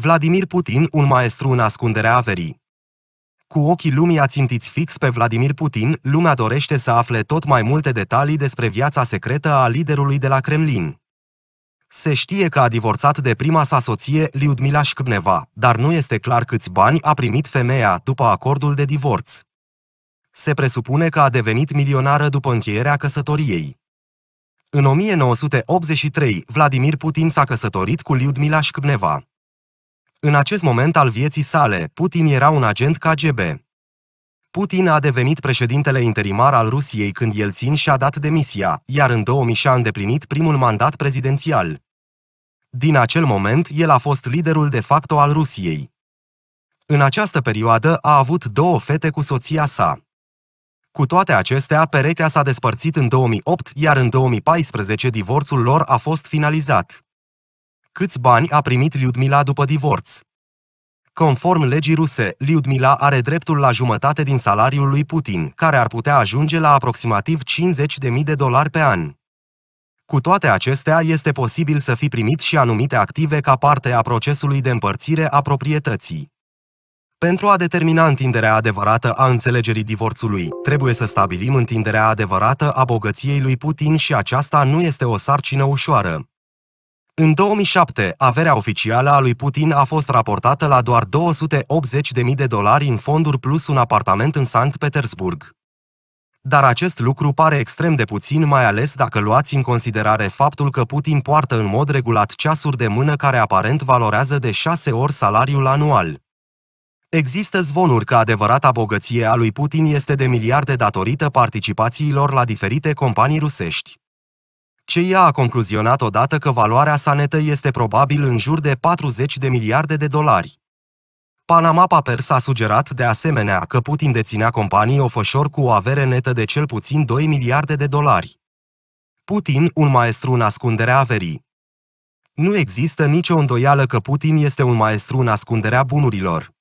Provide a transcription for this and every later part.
Vladimir Putin, un maestru în ascunderea averii. Cu ochii lumii ațintiți fix pe Vladimir Putin, lumea dorește să afle tot mai multe detalii despre viața secretă a liderului de la Kremlin. Se știe că a divorțat de prima sa soție, Lyudmila Shkbneva, dar nu este clar câți bani a primit femeia după acordul de divorț. Se presupune că a devenit milionară după încheierea căsătoriei. În 1983, Vladimir Putin s-a căsătorit cu Lyudmila Shkbneva. În acest moment al vieții sale, Putin era un agent KGB. Putin a devenit președintele interimar al Rusiei când Elțin și-a dat demisia, iar în 2000 și-a îndeplinit primul mandat prezidențial. Din acel moment, el a fost liderul de facto al Rusiei. În această perioadă a avut două fete cu soția sa. Cu toate acestea, perechea s-a despărțit în 2008, iar în 2014 divorțul lor a fost finalizat. Câți bani a primit Liudmila după divorț? Conform legii ruse, Liudmila are dreptul la jumătate din salariul lui Putin, care ar putea ajunge la aproximativ 50.000 de dolari pe an. Cu toate acestea, este posibil să fi primit și anumite active ca parte a procesului de împărțire a proprietății. Pentru a determina întinderea adevărată a înțelegerii divorțului, trebuie să stabilim întinderea adevărată a bogăției lui Putin și aceasta nu este o sarcină ușoară. În 2007, averea oficială a lui Putin a fost raportată la doar 280.000 de dolari în fonduri plus un apartament în Sankt Petersburg. Dar acest lucru pare extrem de puțin, mai ales dacă luați în considerare faptul că Putin poartă în mod regulat ceasuri de mână care aparent valorează de șase ori salariul anual. Există zvonuri că adevărata bogăție a lui Putin este de miliarde datorită participațiilor la diferite companii rusești. CIA a concluzionat odată că valoarea sanetei este probabil în jur de 40 de miliarde de dolari. Panama Papers a sugerat de asemenea că Putin deținea companii ofășor cu o avere netă de cel puțin 2 miliarde de dolari. Putin, un maestru în ascunderea averii. Nu există nicio îndoială că Putin este un maestru în ascunderea bunurilor.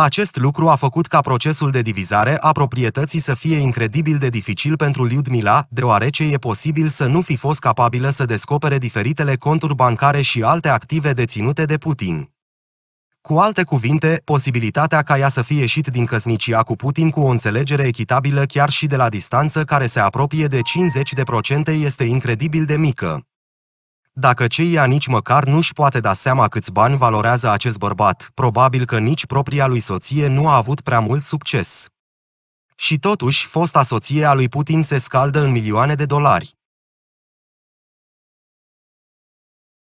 Acest lucru a făcut ca procesul de divizare a proprietății să fie incredibil de dificil pentru Liudmila, deoarece e posibil să nu fi fost capabilă să descopere diferitele conturi bancare și alte active deținute de Putin. Cu alte cuvinte, posibilitatea ca ea să fie ieșit din căsnicia cu Putin cu o înțelegere echitabilă chiar și de la distanță care se apropie de 50% este incredibil de mică. Dacă ceia nici măcar nu-și poate da seama câți bani valorează acest bărbat, probabil că nici propria lui soție nu a avut prea mult succes. Și totuși, fosta soție a lui Putin se scaldă în milioane de dolari.